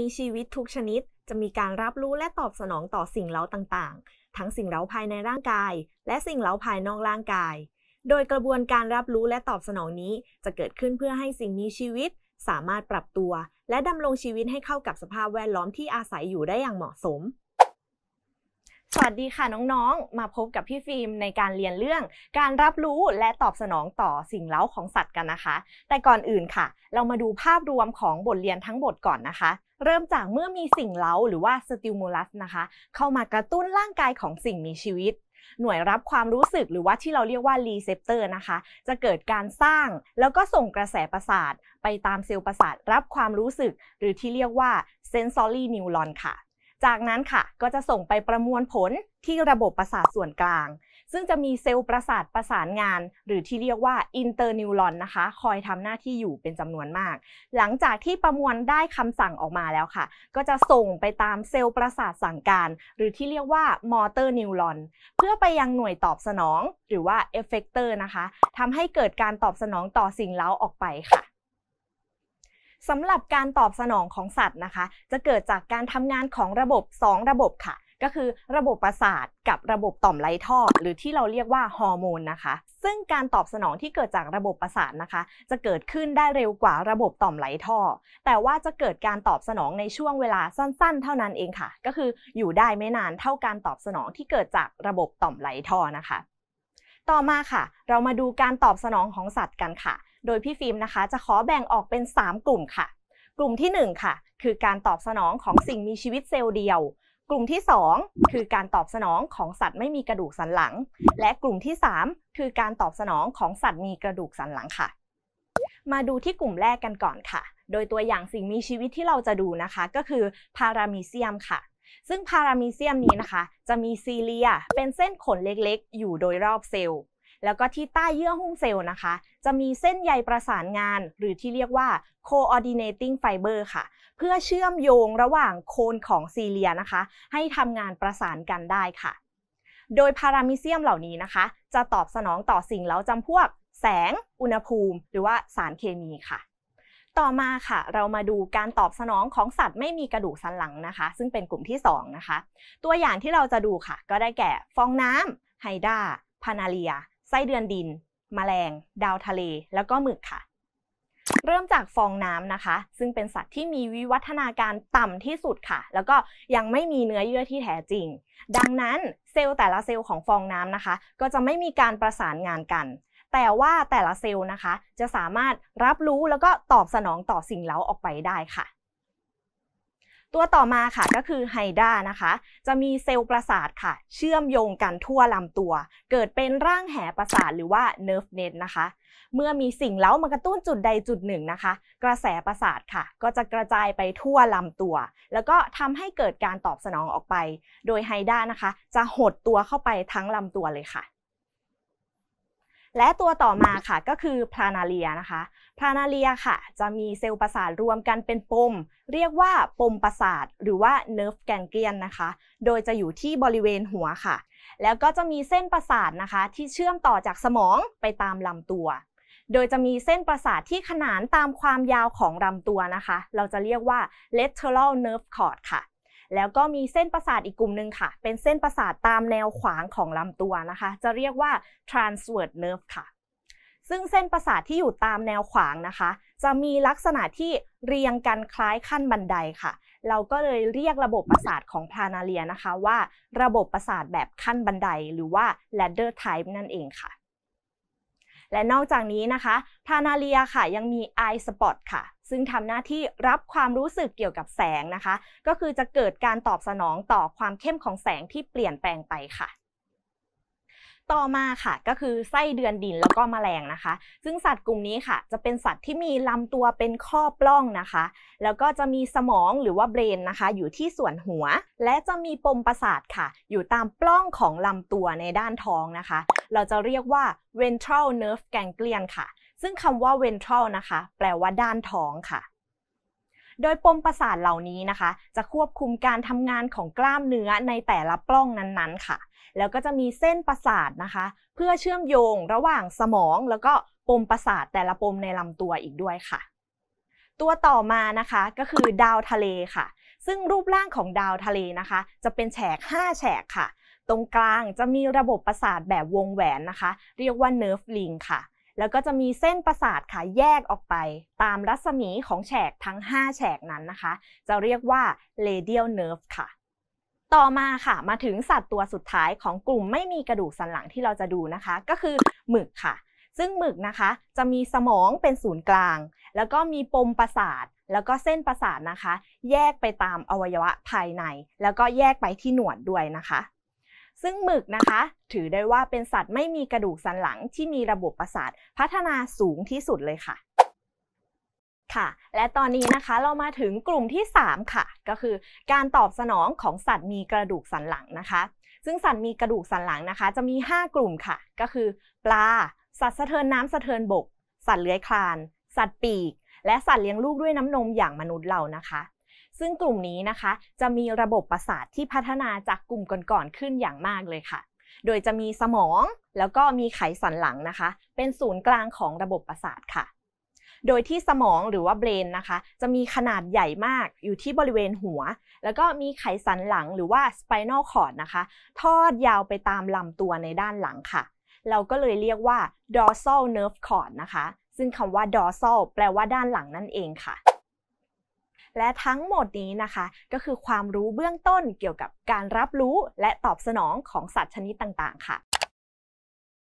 มีชีวิตทุกชนิดจะมีการรับรู้และตอบสนองต่อสิ่งเร้าต่างๆ ทั้งสิ่งเร้าภายในร่างกาย และสิ่งเร้าภายนอกร่างกาย โดยกระบวนการรับรู้และตอบสนองนี้จะเกิดขึ้นเพื่อให้สิ่งมีชีวิตสามารถปรับตัวและดำรงชีวิตให้เข้ากับสภาพแวดล้อมที่อาศัยอยู่ได้อย่างเหมาะสมสวัสดีค่ะน้องๆ มาพบกับพี่ฟิล์มในการเรียนเรื่อง การรับรู้และตอบสนองต่อสิ่งเล้าของสัตว์กันนะคะ แต่ก่อนอื่นค่ะ เรามาดูภาพรวมของบทเรียนทั้งบทก่อนนะคะ เริ่มจากเมื่อมีสิ่งเล้าหรือว่าสติมูลัสนะคะ เข้ามากระตุ้นร่างกายของสิ่งมีชีวิต หน่วยรับความรู้สึกหรือว่าที่เราเรียกว่ารีเซพเตอร์นะคะจะเกิดการสร้างแล้วก็ส่งกระแสประสาทไปตามเซลล์ประสาทรับความรู้สึกหรือที่เรียกว่าเซนซอรี่นิวรอนค่ะจากนั้นค่ะก็จะส่งไปประมวลผลที่ระบบประสาทส่วนกลาง ซึ่งจะมีเซลล์ประสาทประสานงาน หรือที่เรียกว่าอินเตอร์นิวรอนนะคะ คอยทำหน้าที่อยู่เป็นจำนวนมาก หลังจากที่ประมวลได้คำสั่งออกมาแล้วค่ะ ก็จะส่งไปตามเซลล์ประสาทสั่งการ หรือที่เรียกว่ามอเตอร์นิวรอนเพื่อไปยังหน่วยตอบสนองหรือว่าเอฟเฟกเตอร์นะคะทำให้เกิดการตอบสนองต่อสิ่งเล้าออกไปค่ะสำหรับการตอบสนองของสัตว์นะคะ จะเกิดจากการทำงานของระบบ 2 ระบบค่ะ ก็คือระบบประสาทกับระบบต่อมไรท่อหรือที่เราเรียกว่าฮอร์โมนนะคะ ซึ่งการตอบสนองที่เกิดจากระบบประสาทนะคะ จะเกิดขึ้นได้เร็วกว่าระบบต่อมไรท่อแต่ว่าจะเกิดการตอบสนองในช่วงเวลาสั้นๆ เท่านั้นเองค่ะ ก็คืออยู่ได้ไม่นานเท่าการตอบสนองที่เกิดจากระบบต่อมไรท่อนะคะ ต่อมาค่ะ เรามาดูการตอบสนองของสัตว์กันค่ะโดยพี่ฟิล์มนะคะจะขอแบ่งออกเป็น 3 กลุ่มค่ะ กลุ่มที่1ค่ะคือการตอบสนองของสิ่งมีชีวิตเซลล์เดียว กลุ่มที่ 2 คือการตอบสนองของสัตว์ไม่มีกระดูกสันหลัง และกลุ่มที่ 3 คือการตอบสนองของสัตว์มีกระดูกสันหลังค่ะ มาดูที่กลุ่มแรกกันก่อนค่ะ โดยตัวอย่างสิ่งมีชีวิตที่เราจะดูนะคะ ก็คือพารามีเซียมค่ะ ซึ่งพารามีเซียมนี้นะคะ จะมีซีเลียเป็นเส้นขนเล็กๆ อยู่โดยรอบเซลล์ แล้วก็ที่ใต้เยื่อหุ้มเซลล์นะคะจะมีเส้นใยประสานงาน หรือที่เรียกว่า coordinating fiber ค่ะ เพื่อเชื่อมโยงระหว่างโคนของซีเลียนะคะ ให้ทำงานประสานกันได้ค่ะ โดยพารามิเซียมเหล่านี้นะคะ จะตอบสนองต่อสิ่งเล้าจำพวกแสง อุณหภูมิ หรือว่าสารเคมีค่ะ ต่อมาค่ะ เรามาดูการตอบสนองของสัตว์ไม่มีกระดูกสันหลังนะคะ ซึ่งเป็นกลุ่มที่2นะคะตัวอย่างที่เราจะดูค่ะ ก็ได้แก่ฟองน้ำไฮดาพานาเลีย ไส้เดือนดินมแมลง ดาวทะเล แล้วก็หมึกค่ะ เริ่มจากฟองน้ำนะคะ ซึ่งเป็นสัตว์ที่มีวิวัฒนาการต่ำที่สุดค่ะ แล้วก็ยังไม่มีเนื้อเยื่อที่แท้จริง ดังนั้นเซลล์แต่ละเซลล์ของฟองน้ำนะคะ ก็จะไม่มีการประสานงานกัน แต่ว่าแต่ละเซลล์นะคะ จะสามารถรับรู้แล้วก็ตอบสนองต่อสิ่งเล้าออกไปได้ค่ะตัวต่อมาค่ะก็คือไฮด้านะคะจะมีเซลล์ประสาทค่ะ เชื่อมโยงกันทั่วลำตัว เกิดเป็นร่างแหประสาทหรือว่าเนิร์ฟเน็ตนะคะ เมื่อมีสิ่งเล้ามากระตุ้นจุดใดจุดหนึ่งนะคะ กระแสประสาทค่ะ ก็จะกระจายไปทั่วลำตัว แล้วก็ทำให้เกิดการตอบสนองออกไป โดยไฮด้านะคะจะหดตัวเข้าไปทั้งลำตัวเลยค่ะและตัวต่อมาค่ะก็คือ พลานาเลียนะคะพลานาเลียค่ะ จะมีเซลล์ประสาทรวมกันเป็นปม เรียกว่า ปมประสาทหรือว่าเนิร์ฟแกงเกียนนะคะโดยจะอยู่ที่บริเวณหัวค่ะ แล้วก็จะมีเส้นประสาทนะคะที่เชื่อมต่อจากสมองไปตามลำตัว โดยจะมีเส้นประสาทที่ขนานตามความยาวของลำตัวนะคะ เราจะเรียกว่า lateral nerve cord ค่ะแล้วก็มีเส้นประสาทอีกกลุ่มหนึ่งค่ะ เป็นเส้นประสาทตามแนวขวางของลำตัวนะคะ จะเรียกว่า transverse nerve ค่ะ ซึ่งเส้นประสาทที่อยู่ตามแนวขวางนะคะ จะมีลักษณะที่เรียงกันคล้ายขั้นบันไดค่ะ เราก็เลยเรียกระบบประสาทของพานาเลียนะคะ ว่าระบบประสาทแบบขั้นบันไดหรือว่า ladder type นั่นเองค่ะ และนอกจากนี้นะคะ พานาเลียค่ะ ยังมี eye spot ค่ะซึ่งทำหน้าที่รับความรู้สึกเกี่ยวกับแสงนะคะ ก็คือจะเกิดการตอบสนองต่อความเข้มของแสงที่เปลี่ยนแปลงไปค่ะ ต่อมาค่ะก็คือไส้เดือนดินแล้วก็มแมลงนะคะ ซึ่งสัตว์กลุ่มนี้ค่ะ จะเป็นสัตว์ที่มีลำตัวเป็นข้อปล้องนะคะ แล้วก็จะมีสมองหรือว่าเบรนนะคะ อยู่ที่ส่วนหัว และจะมีปมประสาทค่ะ อยู่ตามปล้องของลำตัวในด้านท้องนะคะ เราจะเรียกว่า ventral nerve ganglion ค่ะซึ่งคำว่า ventral นะคะ แปลว่าด้านท้องค่ะ โดยปมประสาทเหล่านี้นะคะ จะควบคุมการทำงานของกล้ามเนื้อในแต่ละปล้องนั้นๆค่ะ แล้วก็จะมีเส้นประสาทนะคะ เพื่อเชื่อมโยงระหว่างสมอง แล้วก็ปมประสาทแต่ละปมในลำตัวอีกด้วยค่ะ ตัวต่อมานะคะก็คือดาวทะเลค่ะ ซึ่งรูปร่างของดาวทะเลนะคะ จะเป็นแฉก 5 แฉกค่ะ ตรงกลางจะมีระบบประสาทแบบวงแหวนนะคะ เรียกว่าเนิร์ฟลิงค่ะแล้วก็จะมีเส้นประสาทค่ะแยกออกไป ตามรัศมีของแฉกทั้ง 5 แฉกนั้นนะคะ จะเรียกว่า radial nerve ค่ะ ต่อมาค่ะมาถึงสัตว์ตัวสุดท้ายของกลุ่มไม่มีกระดูกสันหลังที่เราจะดูนะคะ ก็คือหมึกค่ะ ซึ่งหมึกนะคะ จะมีสมองเป็นศูนย์กลาง แล้วก็มีปมประสาท แล้วก็เส้นประสาทนะคะ แยกไปตามอวัยวะภายใน แล้วก็แยกไปที่หนวดด้วยนะคะซึ่งหมึกนะคะ ถือได้ว่าเป็นสัตว์ไม่มีกระดูกสันหลังที่มีระบบประสาทพัฒนาสูงที่สุดเลยค่ะ ค่ะ และตอนนี้นะคะเรามาถึงกลุ่มที่ 3 ค่ะ ก็คือ การตอบสนองของสัตว์มีกระดูกสันหลังนะคะ ซึ่งสัตว์มีกระดูกสันหลังนะคะ จะมี 5 กลุ่มค่ะ ก็คือ ปลาสัตว์สะเทินน้ำสะเทินบกสัตว์เลื้อยคลานสัตว์ปีกและสัตว์เลี้ยงลูกด้วยน้ำนมอย่างมนุษย์เรานะคะซึ่งกลุ่มนี้นะคะจะมีระบบประสาทที่พัฒนาจากกลุ่มก่อนๆขึ้นอย่างมากเลยค่ะ โดยจะมีสมอง แล้วก็มีไขสันหลังนะคะ เป็นศูนย์กลางของระบบประสาทค่ะ โดยที่สมองหรือว่าเบรนนะคะ จะมีขนาดใหญ่มาก อยู่ที่บริเวณหัว แล้วก็มีไขสันหลังหรือว่า spinal cord นะคะ ทอดยาวไปตามลำตัวในด้านหลังค่ะ เราก็เลยเรียกว่า dorsal nerve cord นะคะ ซึ่งคำว่า dorsal แปลว่าด้านหลังนั่นเองค่ะและทั้งหมดนี้นะคะ ก็คือความรู้เบื้องต้นเกี่ยวกับการรับรู้และตอบสนองของสัตว์ชนิดต่างๆค่ะ